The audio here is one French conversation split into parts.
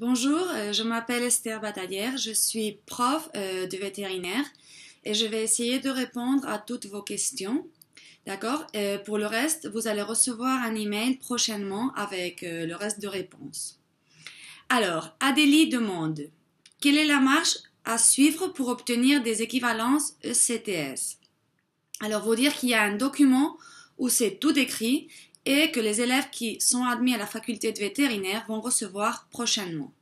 Bonjour, euh, je m'appelle Esther Batalière, je suis prof euh, de vétérinaire et je vais essayer de répondre à toutes vos questions. D'accord euh, Pour le reste, vous allez recevoir un email prochainement avec le reste de réponses. Alors, Adélie demande quelle est la marche à suivre pour obtenir des équivalences ECTS Alors, vous dire qu'il y a un document où c'est tout décrit et que les élèves qui sont admis à la faculté de vétérinaire vont recevoir prochainement.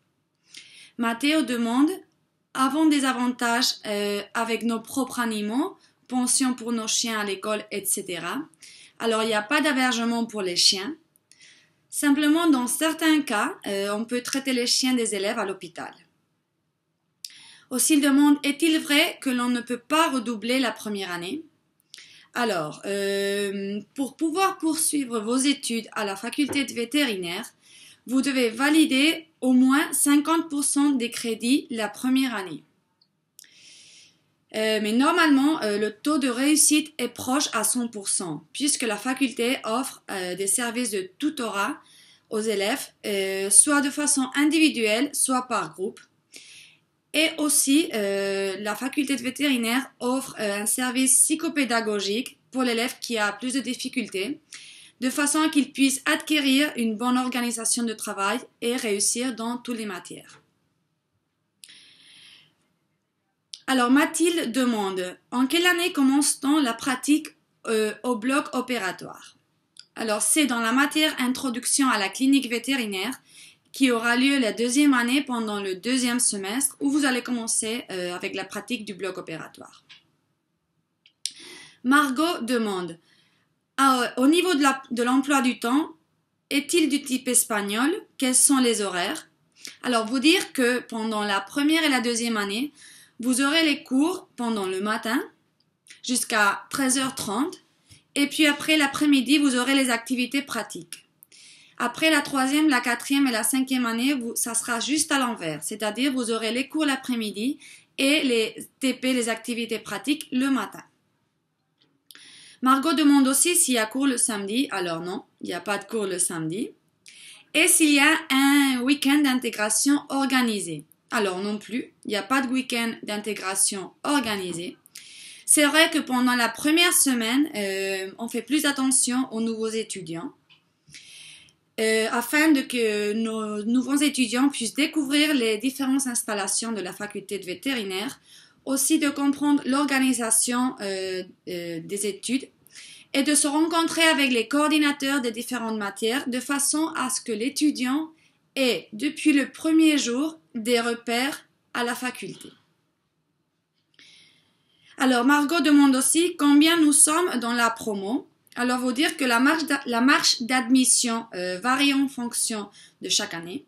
Mathéo demande avons des avantages euh, avec nos propres animaux, pension pour nos chiens à l'école, etc. Alors il n'y a pas d'avergement pour les chiens. Simplement, dans certains cas, euh, on peut traiter les chiens des élèves à l'hôpital. Aussi, il demande est-il vrai que l'on ne peut pas redoubler la première année alors, euh, pour pouvoir poursuivre vos études à la faculté de vétérinaire, vous devez valider au moins 50% des crédits la première année. Euh, mais normalement, euh, le taux de réussite est proche à 100%, puisque la faculté offre des services de tutorat aux élèves, soit de façon individuelle, soit par groupe. Et aussi, euh, la faculté de vétérinaire offre euh, un service psychopédagogique pour l'élève qui a plus de difficultés, de façon à qu'il puisse acquérir une bonne organisation de travail et réussir dans toutes les matières. Alors Mathilde demande, en quelle année commence-t-on la pratique euh, au bloc opératoire Alors c'est dans la matière Introduction à la clinique vétérinaire qui aura lieu la deuxième année pendant le deuxième semestre où vous allez commencer euh, avec la pratique du bloc opératoire. Margot demande, ah, au niveau de l'emploi de du temps, est-il du type espagnol Quels sont les horaires Alors, vous dire que pendant la première et la deuxième année, vous aurez les cours pendant le matin jusqu'à 13h30 et puis après l'après-midi, vous aurez les activités pratiques. Après la troisième, la quatrième et la cinquième année, ça sera juste à l'envers. C'est-à-dire, vous aurez les cours l'après-midi et les TP, les activités pratiques, le matin. Margot demande aussi s'il y a cours le samedi. Alors non, il n'y a pas de cours le samedi. Et s'il y a un week-end d'intégration organisé. Alors non plus, il n'y a pas de week-end d'intégration organisé. C'est vrai que pendant la première semaine, euh, on fait plus attention aux nouveaux étudiants. Euh, afin que nos nouveaux étudiants puissent découvrir les différentes installations de la faculté de vétérinaire, aussi de comprendre l'organisation euh, euh, des études et de se rencontrer avec les coordinateurs des différentes matières de façon à ce que l'étudiant ait, depuis le premier jour, des repères à la faculté. Alors, Margot demande aussi combien nous sommes dans la promo. Alors, vous dire que la marche d'admission euh, varie en fonction de chaque année.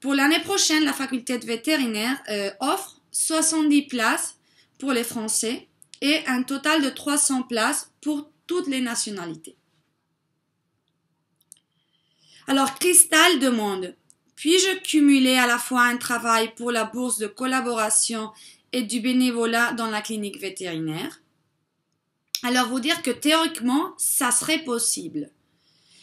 Pour l'année prochaine, la faculté de vétérinaire euh, offre 70 places pour les Français et un total de 300 places pour toutes les nationalités. Alors, Cristal demande, puis-je cumuler à la fois un travail pour la bourse de collaboration et du bénévolat dans la clinique vétérinaire alors vous dire que théoriquement, ça serait possible.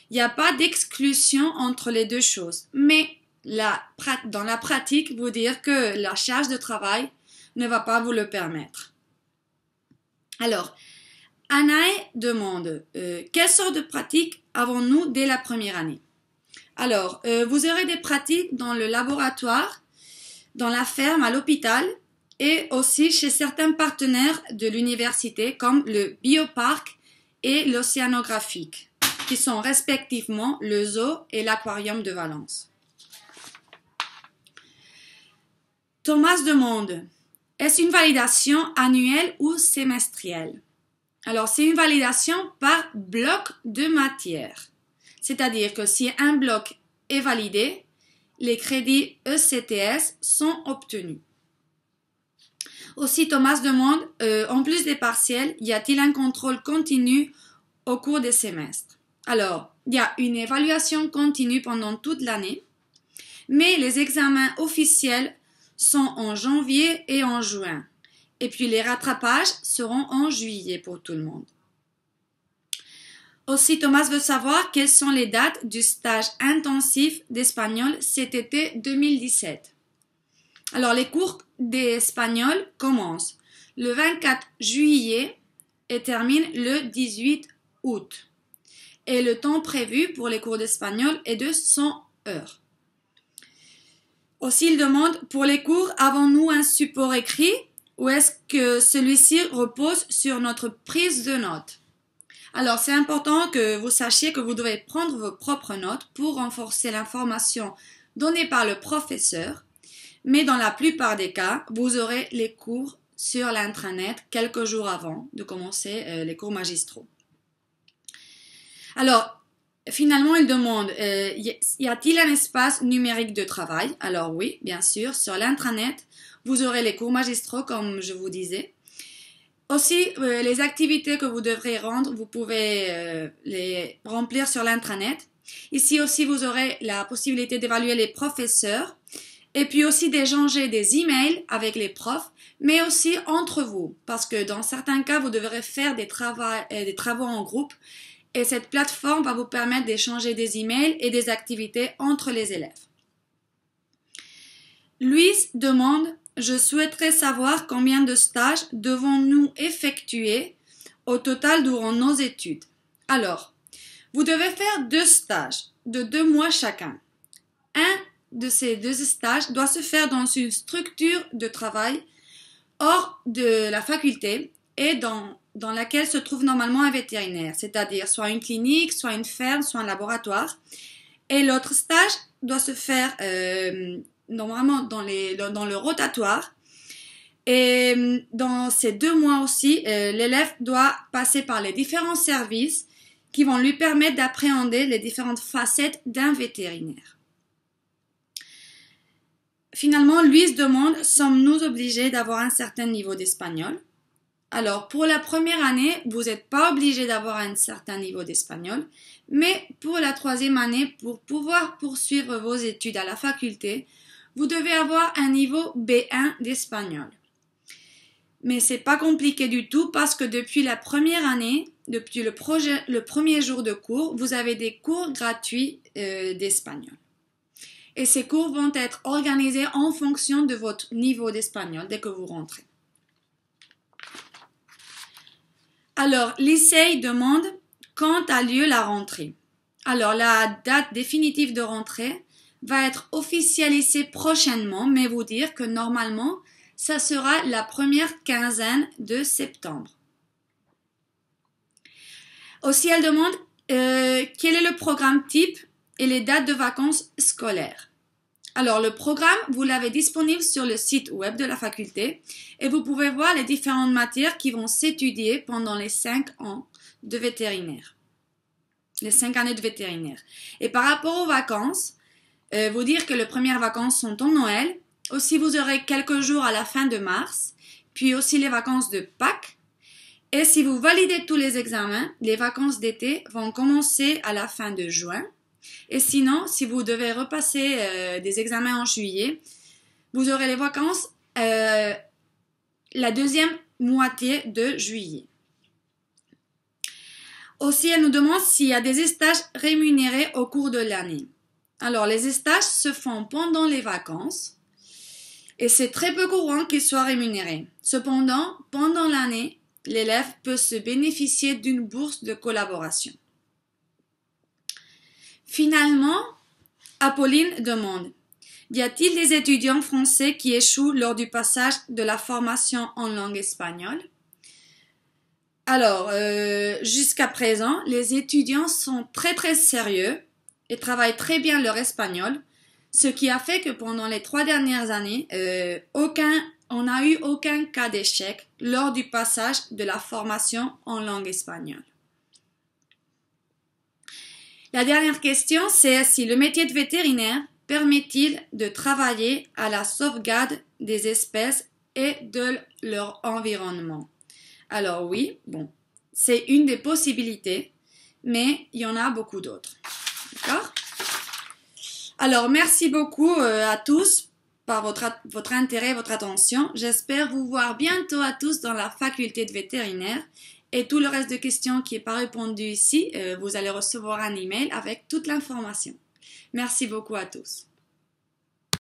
Il n'y a pas d'exclusion entre les deux choses. Mais dans la pratique, vous dire que la charge de travail ne va pas vous le permettre. Alors, Anaï demande, euh, quelle sorte de pratique avons-nous dès la première année Alors, euh, vous aurez des pratiques dans le laboratoire, dans la ferme, à l'hôpital, et aussi chez certains partenaires de l'université comme le bioparc et l'océanographique, qui sont respectivement le zoo et l'aquarium de Valence. Thomas demande, est-ce une validation annuelle ou semestrielle Alors c'est une validation par bloc de matière. C'est-à-dire que si un bloc est validé, les crédits ECTS sont obtenus. Aussi, Thomas demande, euh, en plus des partiels, y a-t-il un contrôle continu au cours des semestres Alors, il y a une évaluation continue pendant toute l'année, mais les examens officiels sont en janvier et en juin. Et puis les rattrapages seront en juillet pour tout le monde. Aussi, Thomas veut savoir quelles sont les dates du stage intensif d'espagnol cet été 2017. Alors, les cours d'espagnol commencent le 24 juillet et terminent le 18 août. Et le temps prévu pour les cours d'espagnol est de 100 heures. Aussi, il demande, pour les cours, avons-nous un support écrit ou est-ce que celui-ci repose sur notre prise de notes Alors, c'est important que vous sachiez que vous devez prendre vos propres notes pour renforcer l'information donnée par le professeur mais dans la plupart des cas, vous aurez les cours sur l'intranet quelques jours avant de commencer euh, les cours magistraux. Alors, finalement, il demande, euh, y a-t-il un espace numérique de travail Alors oui, bien sûr, sur l'intranet, vous aurez les cours magistraux, comme je vous disais. Aussi, euh, les activités que vous devrez rendre, vous pouvez les remplir sur l'intranet. Ici aussi, vous aurez la possibilité d'évaluer les professeurs et puis aussi d'échanger des emails avec les profs, mais aussi entre vous, parce que dans certains cas, vous devrez faire des, euh, des travaux en groupe, et cette plateforme va vous permettre d'échanger des emails et des activités entre les élèves. Luis demande, je souhaiterais savoir combien de stages devons-nous effectuer au total durant nos études. Alors, vous devez faire deux stages de deux mois chacun. Un de ces deux stages doit se faire dans une structure de travail hors de la faculté et dans, dans laquelle se trouve normalement un vétérinaire, c'est-à-dire soit une clinique, soit une ferme, soit un laboratoire. Et l'autre stage doit se faire euh, normalement dans, les, dans le rotatoire. Et euh, dans ces deux mois aussi, euh, l'élève doit passer par les différents services qui vont lui permettre d'appréhender les différentes facettes d'un vétérinaire. Finalement, se demande Sommes-nous obligés d'avoir un certain niveau d'espagnol Alors, pour la première année, vous n'êtes pas obligé d'avoir un certain niveau d'espagnol, mais pour la troisième année, pour pouvoir poursuivre vos études à la faculté, vous devez avoir un niveau B1 d'espagnol. Mais c'est pas compliqué du tout parce que depuis la première année, depuis le, premier jour de cours, vous avez des cours gratuits euh, d'espagnol et ces cours vont être organisés en fonction de votre niveau d'espagnol dès que vous rentrez. Alors, l'ICEI demande quand a lieu la rentrée. Alors, la date définitive de rentrée va être officialisée prochainement, mais vous dire que normalement, ça sera la première quinzaine de septembre. Aussi, elle demande euh, quel est le programme type et les dates de vacances scolaires. Alors, le programme, vous l'avez disponible sur le site web de la faculté et vous pouvez voir les différentes matières qui vont s'étudier pendant les cinq ans de vétérinaire. Les cinq années de vétérinaire. Et par rapport aux vacances, euh, vous dire que les premières vacances sont en Noël. Aussi, vous aurez quelques jours à la fin de mars, puis aussi les vacances de Pâques. Et si vous validez tous les examens, les vacances d'été vont commencer à la fin de juin et sinon, si vous devez repasser euh, des examens en juillet, vous aurez les vacances euh, la deuxième moitié de juillet. Aussi, elle nous demande s'il y a des stages rémunérés au cours de l'année. Alors, les stages se font pendant les vacances et c'est très peu courant qu'ils soient rémunérés. Cependant, pendant l'année, l'élève peut se bénéficier d'une bourse de collaboration. Finalement, Apolline demande Y a-t-il des étudiants français qui échouent lors du passage de la formation en langue espagnole Alors, euh, jusqu'à présent, les étudiants sont très très sérieux et travaillent très bien leur espagnol, ce qui a fait que pendant les trois dernières années, euh, aucun, on n'a eu aucun cas d'échec lors du passage de la formation en langue espagnole. La dernière question, c'est si le métier de vétérinaire permet-il de travailler à la sauvegarde des espèces et de leur environnement Alors oui, bon, c'est une des possibilités, mais il y en a beaucoup d'autres. D'accord Alors merci beaucoup euh, à tous par votre, votre intérêt, votre attention. J'espère vous voir bientôt à tous dans la faculté de vétérinaire et tout le reste de questions qui n'est pas répondu ici, euh, vous allez recevoir un email avec toute l'information. Merci beaucoup à tous.